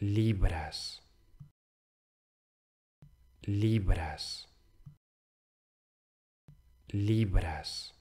libras, libras, libras.